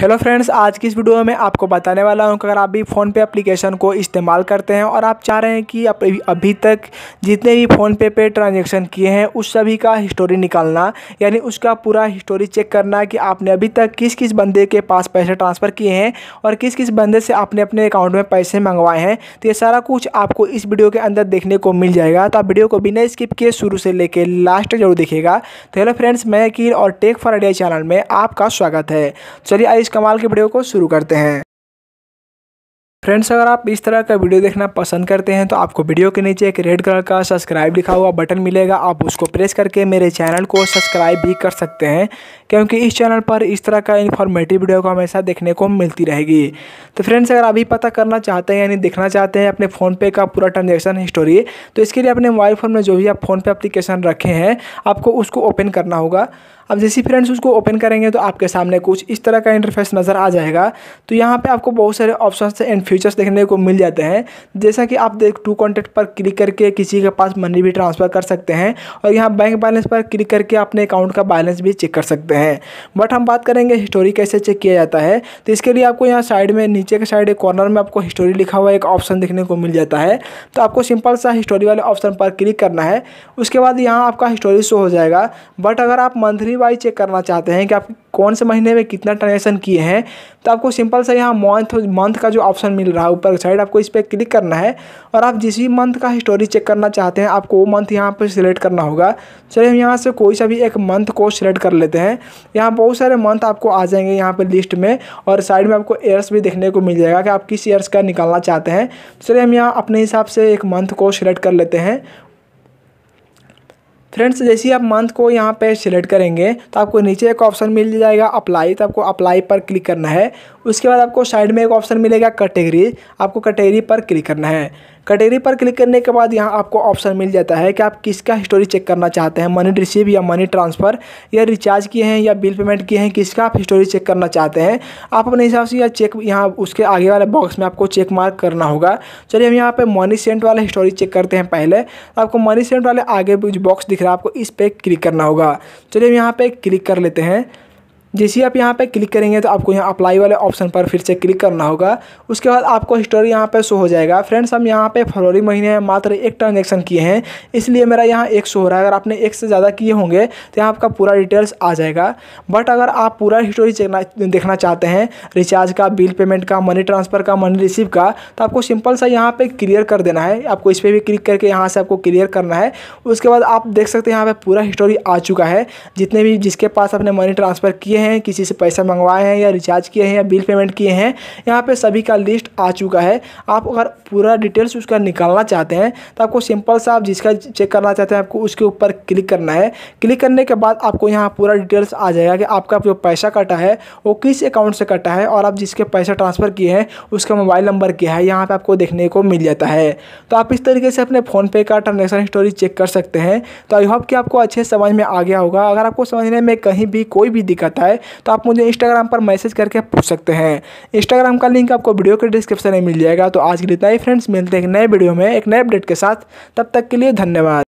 hello friends आज की इस वीडियो में आपको बताने वाला हूं कि अगर आप भी फ़ोन पे एप्लीकेशन को इस्तेमाल करते हैं और आप चाह रहे हैं कि आप अभी तक जितने भी फ़ोन पे पे ट्रांजेक्शन किए हैं उस सभी का हिस्टोरी निकालना यानी उसका पूरा हिस्टोरी चेक करना कि आपने अभी तक किस किस बंदे के पास पैसे ट्रांसफ़र किए हैं और किस किस बंदे से आपने अपने अकाउंट में पैसे मंगवाए हैं तो ये सारा कुछ आपको इस वीडियो के अंदर देखने को मिल जाएगा तो आप वीडियो को बिना स्किप किए शुरू से लेकर लास्ट जरूर देखेगा तो हेलो फ्रेंड्स मैं कीर और टेक फॉर आइडिया चैनल में आपका स्वागत है चलिए इस कमाल की वीडियो को शुरू करते हैं फ्रेंड्स अगर आप इस तरह का वीडियो देखना पसंद करते हैं तो आपको वीडियो के नीचे एक रेड कलर का सब्सक्राइब लिखा हुआ बटन मिलेगा आप उसको प्रेस करके मेरे चैनल को सब्सक्राइब भी कर सकते हैं क्योंकि इस चैनल पर इस तरह का इन्फॉर्मेटिव वीडियो को हमेशा देखने को मिलती रहेगी तो फ्रेंड्स अगर अभी पता करना चाहते हैं यानी देखना चाहते हैं अपने फ़ोनपे का पूरा ट्रांजेक्शन हिस्टोरी तो इसके लिए अपने मोबाइल फ़ोन में जो भी आप फ़ोनपे अप्लीकेशन रखे हैं आपको उसको ओपन करना होगा अब जैसे फ्रेंड्स उसको ओपन करेंगे तो आपके सामने कुछ इस तरह का इंटरफेस नज़र आ जाएगा तो यहाँ पर आपको बहुत सारे ऑप्शन एंड फीचर्स देखने को मिल जाते हैं जैसा कि आप देख टू कॉन्टेक्ट पर क्लिक करके किसी के पास मनी भी ट्रांसफ़र कर सकते हैं और यहाँ बैंक बैलेंस पर क्लिक करके अपने अकाउंट का बैलेंस भी चेक कर सकते हैं बट हम बात करेंगे हिस्टोरी कैसे चेक किया जाता है तो इसके लिए आपको यहाँ साइड में नीचे के साइड एक कॉर्नर में आपको हिस्टोरी लिखा हुआ एक ऑप्शन देखने को मिल जाता है तो आपको सिंपल सा हिस्टोरी वाले ऑप्शन पर क्लिक करना है उसके बाद यहाँ आपका हिस्टोरी शो हो जाएगा बट अगर आप मंथली वाइज चेक करना चाहते हैं कि आप कौन से महीने में कितना ट्रांजेक्शन किए हैं तो आपको सिंपल से यहाँ मंथ मंथ का जो ऑप्शन मिल रहा है ऊपर साइड आपको इस पर क्लिक करना है और आप जिस भी मंथ का हिस्टोरी चेक करना चाहते हैं आपको वो मंथ यहाँ पर सिलेक्ट करना होगा चलिए हम यहाँ से कोई सा भी एक मंथ को सिलेक्ट कर लेते हैं यहाँ बहुत सारे मंथ आपको आ जाएंगे यहाँ पर लिस्ट में और साइड में आपको एयर्स भी देखने को मिल जाएगा कि आप किस एयर्स का निकालना चाहते हैं चलिए हम यहाँ अपने हिसाब से एक मंथ को सिलेक्ट कर लेते हैं फ्रेंड्स जैसे ही आप मंथ को यहाँ पे सिलेक्ट करेंगे तो आपको नीचे एक ऑप्शन मिल जाएगा अप्लाई तो आपको अप्लाई पर क्लिक करना है उसके बाद आपको साइड में एक ऑप्शन मिलेगा कैटेगरी आपको कैटेगरी पर क्लिक करना है कैटेगरी पर क्लिक करने के बाद यहाँ आपको ऑप्शन मिल जाता है कि आप किसका हिस्टोरी चेक करना चाहते हैं मनी रिसीव या मनी ट्रांसफ़र या रिचार्ज किए हैं या बिल पेमेंट किए हैं किसका आप हिस्टोरी चेक करना चाहते हैं आप अपने हिसाब से या चेक यहाँ उसके आगे वाले बॉक्स में आपको चेक मार्क करना होगा चलिए हम यहाँ पर मनी सेंट वाला हिस्टोरी चेक करते हैं पहले आपको मनी सेंट वाले आगे बॉक्स दिख रहा है आपको इस पर क्लिक करना होगा चलिए हम यहाँ पर क्लिक कर लेते हैं जैसे ही आप यहाँ पे क्लिक करेंगे तो आपको यहाँ अप्लाई वाले ऑप्शन पर फिर से क्लिक करना होगा उसके बाद आपको हिस्टोरी यहाँ पे शो हो जाएगा फ्रेंड्स हम यहाँ पे फरवरी महीने में मात्र एक ट्रांजेक्शन किए हैं इसलिए मेरा यहाँ एक शो हो रहा है अगर आपने एक से ज़्यादा किए होंगे तो यहाँ आपका पूरा डिटेल्स आ जाएगा बट अगर आप पूरा हिस्टोरी देखना चाहते हैं रिचार्ज का बिल पेमेंट का मनी ट्रांसफ़र का मनी रिसीव का तो आपको सिंपल सा यहाँ पर क्लियर कर देना है आपको इस पर भी क्लिक करके यहाँ से आपको क्लियर करना है उसके बाद आप देख सकते हैं यहाँ पर पूरा हिस्टोरी आ चुका है जितने भी जिसके पास आपने मनी ट्रांसफ़र किए किए हैं किसी से पैसा मंगवाए हैं या रिचार्ज किए हैं या बिल पेमेंट किए हैं यहाँ पर सभी का लिस्ट आ चुका है आप अगर पूरा डिटेल्स उसका निकालना चाहते हैं तो आपको सिंपल सा आप जिसका चेक करना चाहते हैं आपको उसके ऊपर क्लिक करना है क्लिक करने के बाद आपको यहाँ पूरा डिटेल्स आ जाएगा कि आपका जो पैसा कटा है वो किस अकाउंट से कटा है और आप जिसके पैसा ट्रांसफ़र किए हैं उसका मोबाइल नंबर क्या है यहाँ पर आपको देखने को मिल जाता है तो आप इस तरीके से अपने फ़ोनपे का ट्रांजेक्शन स्टोरी चेक कर सकते हैं तो आई होप कि आपको अच्छे समझ में आ गया होगा अगर आपको समझने में कहीं भी कोई भी दिक्कत है है तो आप मुझे इंस्टाग्राम पर मैसेज करके पूछ सकते हैं इंस्टाग्राम का लिंक आपको वीडियो के डिस्क्रिप्शन में मिल जाएगा तो आज के लिए इतना ही फ्रेंड्स मिलते हैं एक नए वीडियो में एक नए अपडेट के साथ तब तक के लिए धन्यवाद